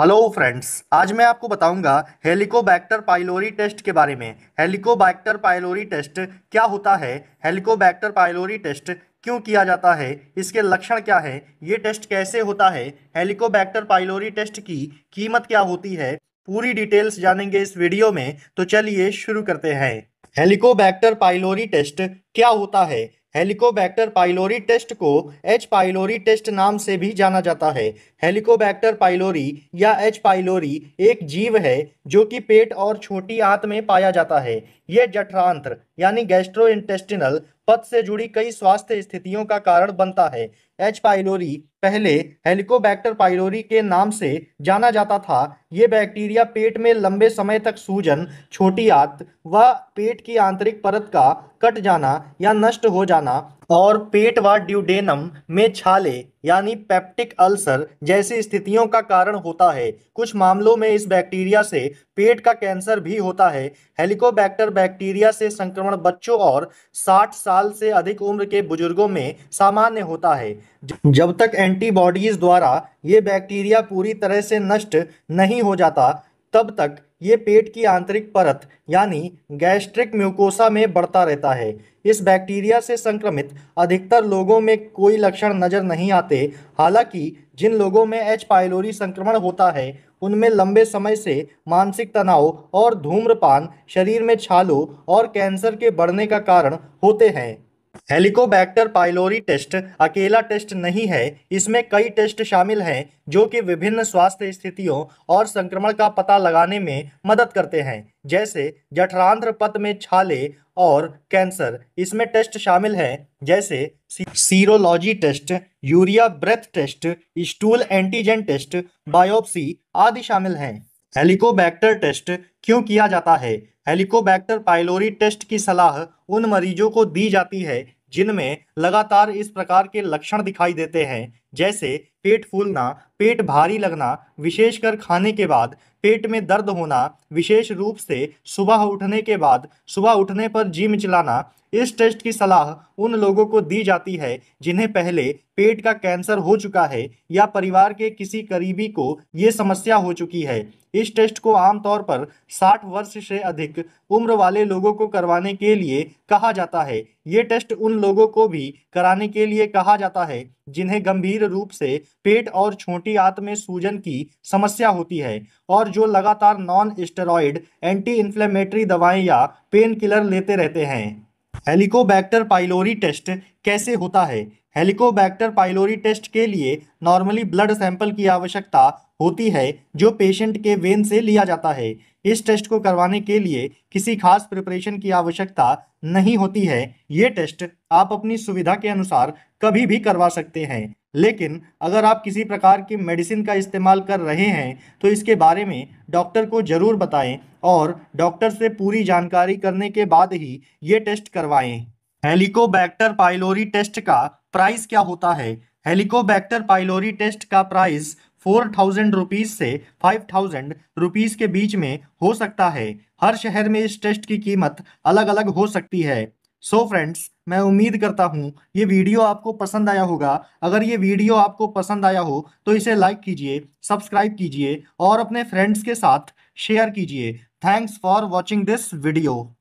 hello friends आज मैं आपको बताऊंगा हेलिकोबैक्टर पाइलोरी टेस्ट के बारे में हेलिकोबैक्टर पाइलोरी टेस्ट क्या होता है हेलिकोबैक्टर पाइलोरी टेस्ट क्यों किया जाता है इसके लक्षण क्या है ये टेस्ट कैसे होता है हेलिकोबैक्टर पाइलोरी टेस्ट की कीमत क्या होती है पूरी डिटेल्स जानेंगे इस वीडियो में तो चलिए शुरू करते हैं हेलिकोबैक्टर पाइलोरी टेस्ट क्या होता है हेलिकोबैक्टर पाइलोरी टेस्ट को एच पाइलोरी टेस्ट नाम से भी जाना जाता है हेलिकोबैक्टर पाइलोरी या एच पाइलोरी एक जीव है जो कि पेट और छोटी आंत में पाया जाता है यह जठरांत्र यानी गैस्ट्रोइंटेस्टिनल पथ से जुड़ी कई स्वास्थ्य स्थितियों का कारण बनता है एच पाइलोरी पहले हेलिकोबैक्टर पाइलोरी के नाम से जाना जाता था ये बैक्टीरिया पेट में लंबे समय तक सूजन छोटी आत व पेट की आंतरिक परत का कट जाना या नष्ट हो जाना और पेट व ड्यूडेनम में छाले यानी पेप्टिक अल्सर जैसी स्थितियों का कारण होता है कुछ मामलों में इस बैक्टीरिया से पेट का कैंसर भी होता है हेलिकोबैक्टर बैक्टीरिया से संक्रमण बच्चों और 60 साल से अधिक उम्र के बुजुर्गों में सामान्य होता है जब तक एंटीबॉडीज द्वारा ये बैक्टीरिया पूरी तरह से नष्ट नहीं हो जाता तब तक ये पेट की आंतरिक परत यानी गैस्ट्रिक म्यूकोसा में बढ़ता रहता है इस बैक्टीरिया से संक्रमित अधिकतर लोगों में कोई लक्षण नज़र नहीं आते हालांकि जिन लोगों में एच पायलोरी संक्रमण होता है उनमें लंबे समय से मानसिक तनाव और धूम्रपान शरीर में छालों और कैंसर के बढ़ने का कारण होते हैं हेलिकोबैक्टर पाइलोरी टेस्ट अकेला टेस्ट नहीं है इसमें कई टेस्ट शामिल हैं जो कि विभिन्न स्वास्थ्य स्थितियों और संक्रमण का पता लगाने में मदद करते हैं जैसे जठरांध्र पथ में छाले और कैंसर इसमें टेस्ट शामिल हैं जैसे serology test urea breath test stool antigen test biopsy आदि शामिल हैं हेलिकोबैक्टर टेस्ट क्यों किया जाता है हेलिकोबैक्टर पाइलोरी टेस्ट की सलाह उन मरीजों को दी जाती है जिनमें लगातार इस प्रकार के लक्षण दिखाई देते हैं जैसे पेट फूलना पेट भारी लगना विशेषकर खाने के बाद पेट में दर्द होना विशेष रूप से सुबह उठने के बाद सुबह उठने पर जिम चलाना इस टेस्ट की सलाह उन लोगों को दी जाती है जिन्हें पहले पेट का कैंसर हो चुका है या परिवार के किसी करीबी को ये समस्या हो चुकी है इस टेस्ट को आमतौर पर 60 वर्ष से अधिक उम्र वाले लोगों को करवाने के लिए कहा जाता है ये टेस्ट उन लोगों को भी कराने के लिए कहा जाता है जिन्हें गंभीर रूप से पेट और छोटी आंत में सूजन की समस्या होती है और जो लगातार नॉन स्टेरॉयड एंटी इन्फ्लेमेटरी दवाएं या पेन किलर लेते रहते हैं हेलिकोबैक्टर पाइलोरी टेस्ट कैसे होता है हेलिकोबैक्टर पाइलोरी टेस्ट के लिए नॉर्मली ब्लड सैंपल की आवश्यकता होती है जो पेशेंट के वेन से लिया जाता है इस टेस्ट को करवाने के लिए किसी खास प्रिपरेशन की आवश्यकता नहीं होती है ये टेस्ट आप अपनी सुविधा के अनुसार कभी भी करवा सकते हैं लेकिन अगर आप किसी प्रकार की मेडिसिन का इस्तेमाल कर रहे हैं तो इसके बारे में डॉक्टर को ज़रूर बताएं और डॉक्टर से पूरी जानकारी करने के बाद ही ये टेस्ट करवाएं हेलिकोबैक्टर पाइलोरी टेस्ट का प्राइस क्या होता है हेलिकोबैक्टर पाइलोरी टेस्ट का प्राइस फोर थाउजेंड रुपीज़ से फाइव थाउजेंड रुपीज़ के बीच में हो सकता है हर शहर में इस टेस्ट की कीमत अलग अलग हो सकती है सो so फ्रेंड्स मैं उम्मीद करता हूँ ये वीडियो आपको पसंद आया होगा अगर ये वीडियो आपको पसंद आया हो तो इसे लाइक कीजिए सब्सक्राइब कीजिए और अपने फ्रेंड्स के साथ शेयर कीजिए thanks for watching this video